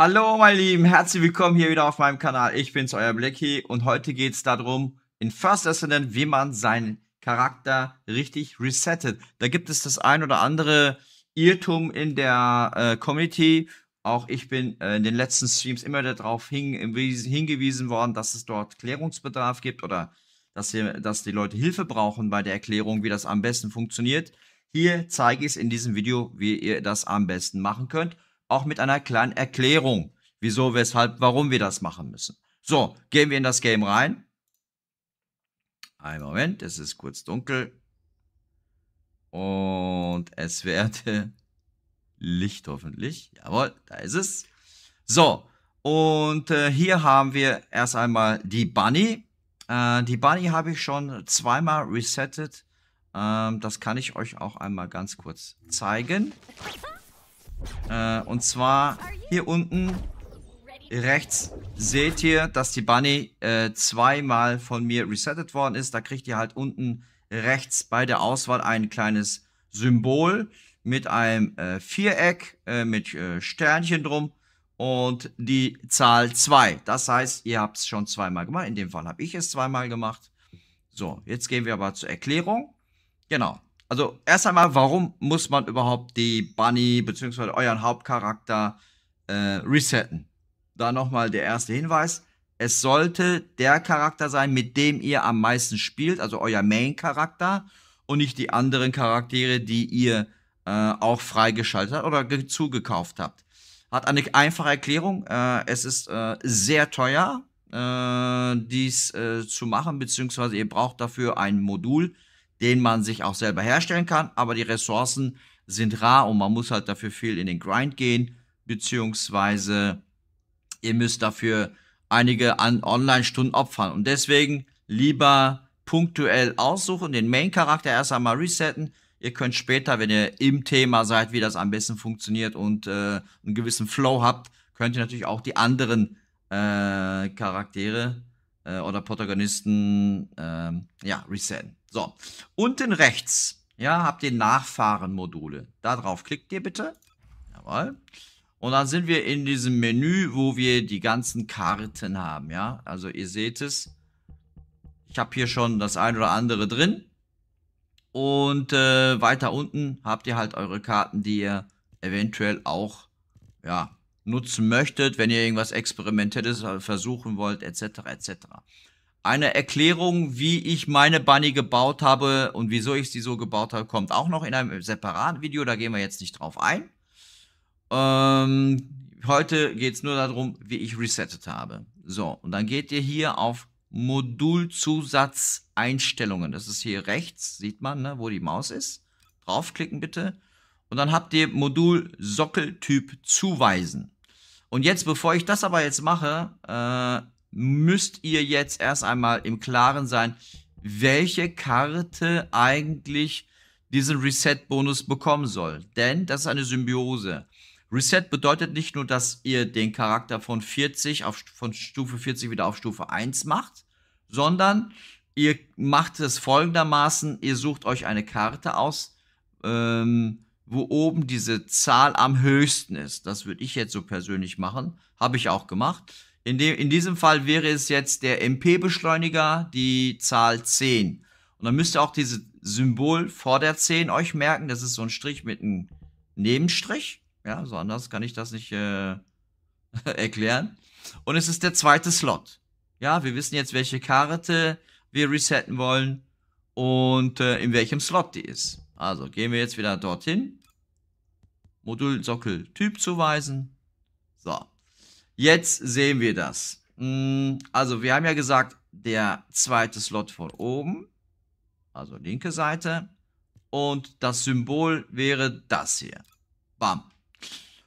Hallo, meine Lieben, herzlich willkommen hier wieder auf meinem Kanal. Ich bin's, euer Blacky und heute geht's darum, in First Ascendant, wie man seinen Charakter richtig resettet. Da gibt es das ein oder andere Irrtum in der äh, Community. Auch ich bin äh, in den letzten Streams immer darauf hin, hingewiesen worden, dass es dort Klärungsbedarf gibt oder dass, hier, dass die Leute Hilfe brauchen bei der Erklärung, wie das am besten funktioniert. Hier zeige ich es in diesem Video, wie ihr das am besten machen könnt auch mit einer kleinen Erklärung, wieso, weshalb, warum wir das machen müssen. So, gehen wir in das Game rein. Ein Moment, es ist kurz dunkel. Und es werde Licht hoffentlich. Jawohl, da ist es. So, und äh, hier haben wir erst einmal die Bunny. Äh, die Bunny habe ich schon zweimal resettet. Ähm, das kann ich euch auch einmal ganz kurz zeigen. Äh, und zwar hier unten rechts seht ihr, dass die Bunny äh, zweimal von mir resettet worden ist. Da kriegt ihr halt unten rechts bei der Auswahl ein kleines Symbol mit einem äh, Viereck äh, mit äh, Sternchen drum und die Zahl 2. Das heißt, ihr habt es schon zweimal gemacht. In dem Fall habe ich es zweimal gemacht. So, jetzt gehen wir aber zur Erklärung. Genau, also erst einmal, warum muss man überhaupt die Bunny bzw. euren Hauptcharakter äh, resetten? Da nochmal der erste Hinweis. Es sollte der Charakter sein, mit dem ihr am meisten spielt, also euer Main-Charakter und nicht die anderen Charaktere, die ihr äh, auch freigeschaltet habt oder zugekauft habt. Hat eine einfache Erklärung. Äh, es ist äh, sehr teuer, äh, dies äh, zu machen, beziehungsweise ihr braucht dafür ein Modul, den man sich auch selber herstellen kann, aber die Ressourcen sind rar und man muss halt dafür viel in den Grind gehen, beziehungsweise ihr müsst dafür einige an Online-Stunden opfern. Und deswegen lieber punktuell aussuchen, den Main-Charakter erst einmal resetten. Ihr könnt später, wenn ihr im Thema seid, wie das am besten funktioniert und äh, einen gewissen Flow habt, könnt ihr natürlich auch die anderen äh, Charaktere äh, oder Protagonisten ähm, ja, resetten. So, unten rechts, ja, habt ihr Nachfahren-Module. Da drauf klickt ihr bitte. Jawohl. Und dann sind wir in diesem Menü, wo wir die ganzen Karten haben, ja. Also ihr seht es. Ich habe hier schon das ein oder andere drin. Und äh, weiter unten habt ihr halt eure Karten, die ihr eventuell auch, ja, nutzen möchtet, wenn ihr irgendwas Experimentelles äh, versuchen wollt, etc., etc. Eine Erklärung, wie ich meine Bunny gebaut habe und wieso ich sie so gebaut habe, kommt auch noch in einem separaten Video. Da gehen wir jetzt nicht drauf ein. Ähm, heute geht es nur darum, wie ich resettet habe. So, und dann geht ihr hier auf Modulzusatzeinstellungen. Das ist hier rechts, sieht man, ne, wo die Maus ist. Draufklicken bitte. Und dann habt ihr Modul Sockeltyp zuweisen. Und jetzt, bevor ich das aber jetzt mache, äh, müsst ihr jetzt erst einmal im Klaren sein, welche Karte eigentlich diesen Reset-Bonus bekommen soll. Denn das ist eine Symbiose. Reset bedeutet nicht nur, dass ihr den Charakter von 40 auf, von Stufe 40 wieder auf Stufe 1 macht, sondern ihr macht es folgendermaßen, ihr sucht euch eine Karte aus, ähm, wo oben diese Zahl am höchsten ist. Das würde ich jetzt so persönlich machen, habe ich auch gemacht. In, dem, in diesem Fall wäre es jetzt der MP-Beschleuniger, die Zahl 10. Und dann müsst ihr auch dieses Symbol vor der 10 euch merken. Das ist so ein Strich mit einem Nebenstrich. Ja, so anders kann ich das nicht äh, erklären. Und es ist der zweite Slot. Ja, wir wissen jetzt, welche Karte wir resetten wollen und äh, in welchem Slot die ist. Also gehen wir jetzt wieder dorthin. Modulsockel Typ zuweisen. So. Jetzt sehen wir das. Mm, also, wir haben ja gesagt, der zweite Slot von oben, also linke Seite, und das Symbol wäre das hier. Bam.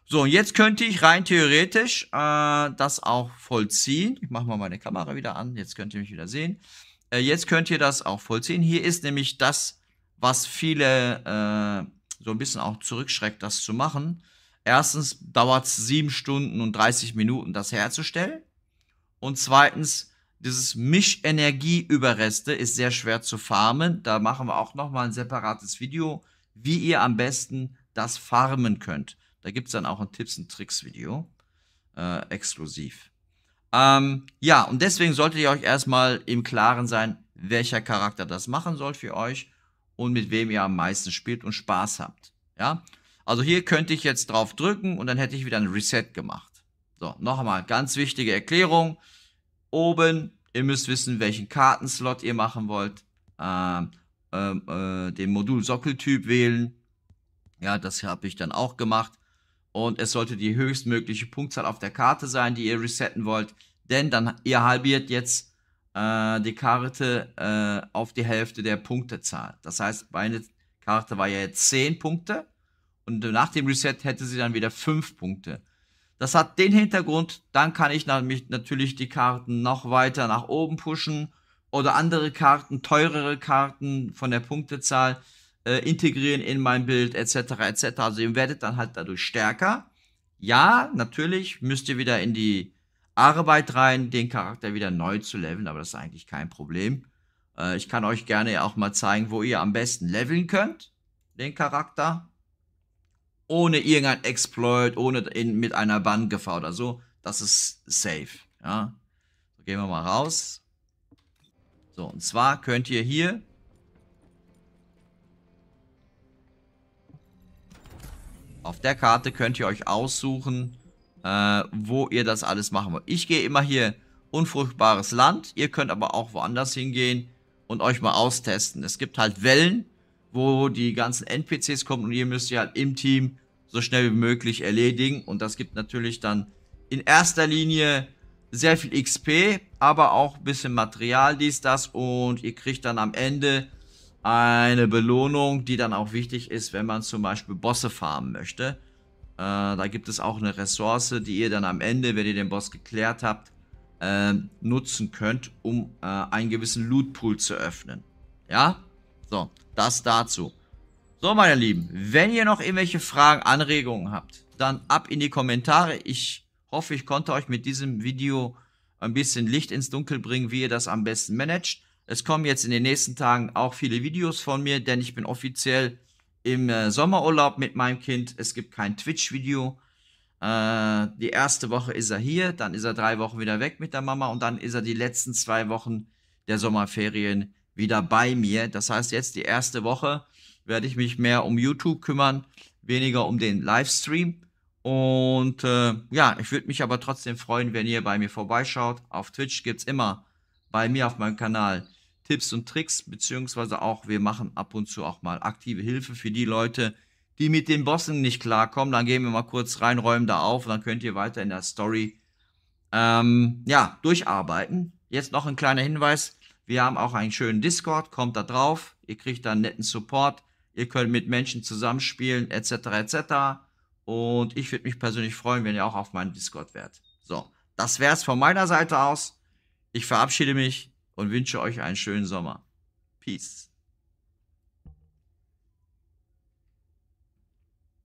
So, und jetzt könnte ich rein theoretisch äh, das auch vollziehen. Ich mache mal meine Kamera wieder an, jetzt könnt ihr mich wieder sehen. Äh, jetzt könnt ihr das auch vollziehen. Hier ist nämlich das, was viele äh, so ein bisschen auch zurückschreckt, das zu machen. Erstens dauert es 7 Stunden und 30 Minuten, das herzustellen. Und zweitens, dieses Mischenergieüberreste ist sehr schwer zu farmen. Da machen wir auch nochmal ein separates Video, wie ihr am besten das farmen könnt. Da gibt es dann auch ein Tipps- und Tricks-Video äh, exklusiv. Ähm, ja, und deswegen solltet ihr euch erstmal im Klaren sein, welcher Charakter das machen soll für euch und mit wem ihr am meisten spielt und Spaß habt. Ja, also hier könnte ich jetzt drauf drücken und dann hätte ich wieder ein Reset gemacht. So, nochmal, ganz wichtige Erklärung. Oben, ihr müsst wissen, welchen Kartenslot ihr machen wollt. Ähm, ähm äh, den Modul-Sockeltyp wählen. Ja, das habe ich dann auch gemacht. Und es sollte die höchstmögliche Punktzahl auf der Karte sein, die ihr resetten wollt. Denn dann, ihr halbiert jetzt äh, die Karte äh, auf die Hälfte der Punktezahl. Das heißt, meine Karte war ja jetzt 10 Punkte. Und nach dem Reset hätte sie dann wieder fünf Punkte. Das hat den Hintergrund, dann kann ich natürlich die Karten noch weiter nach oben pushen oder andere Karten, teurere Karten von der Punktezahl äh, integrieren in mein Bild etc. etc. Also ihr werdet dann halt dadurch stärker. Ja, natürlich müsst ihr wieder in die Arbeit rein, den Charakter wieder neu zu leveln, aber das ist eigentlich kein Problem. Äh, ich kann euch gerne auch mal zeigen, wo ihr am besten leveln könnt, den Charakter ohne irgendein Exploit, ohne in, mit einer Bandgefahr oder so. Das ist safe. Ja. So, gehen wir mal raus. So, und zwar könnt ihr hier auf der Karte könnt ihr euch aussuchen, äh, wo ihr das alles machen wollt. Ich gehe immer hier unfruchtbares Land. Ihr könnt aber auch woanders hingehen und euch mal austesten. Es gibt halt Wellen, wo die ganzen NPCs kommen und ihr müsst ihr halt im Team so schnell wie möglich erledigen. Und das gibt natürlich dann in erster Linie sehr viel XP, aber auch ein bisschen Material, dies, das. Und ihr kriegt dann am Ende eine Belohnung, die dann auch wichtig ist, wenn man zum Beispiel Bosse farmen möchte. Äh, da gibt es auch eine Ressource, die ihr dann am Ende, wenn ihr den Boss geklärt habt, äh, nutzen könnt, um äh, einen gewissen Lootpool zu öffnen. Ja? So. Das dazu. So, meine Lieben, wenn ihr noch irgendwelche Fragen, Anregungen habt, dann ab in die Kommentare. Ich hoffe, ich konnte euch mit diesem Video ein bisschen Licht ins Dunkel bringen, wie ihr das am besten managt. Es kommen jetzt in den nächsten Tagen auch viele Videos von mir, denn ich bin offiziell im äh, Sommerurlaub mit meinem Kind. Es gibt kein Twitch-Video. Äh, die erste Woche ist er hier, dann ist er drei Wochen wieder weg mit der Mama und dann ist er die letzten zwei Wochen der Sommerferien wieder bei mir. Das heißt, jetzt die erste Woche werde ich mich mehr um YouTube kümmern, weniger um den Livestream. Und äh, ja, ich würde mich aber trotzdem freuen, wenn ihr bei mir vorbeischaut. Auf Twitch gibt es immer bei mir auf meinem Kanal Tipps und Tricks, beziehungsweise auch wir machen ab und zu auch mal aktive Hilfe für die Leute, die mit den Bossen nicht klarkommen. Dann gehen wir mal kurz rein, räumen da auf, dann könnt ihr weiter in der Story ähm, ja, durcharbeiten. Jetzt noch ein kleiner Hinweis. Wir haben auch einen schönen Discord, kommt da drauf, ihr kriegt da einen netten Support, ihr könnt mit Menschen zusammenspielen, etc. etc. Und ich würde mich persönlich freuen, wenn ihr auch auf meinen Discord wärt. So, das wär's von meiner Seite aus. Ich verabschiede mich und wünsche euch einen schönen Sommer. Peace.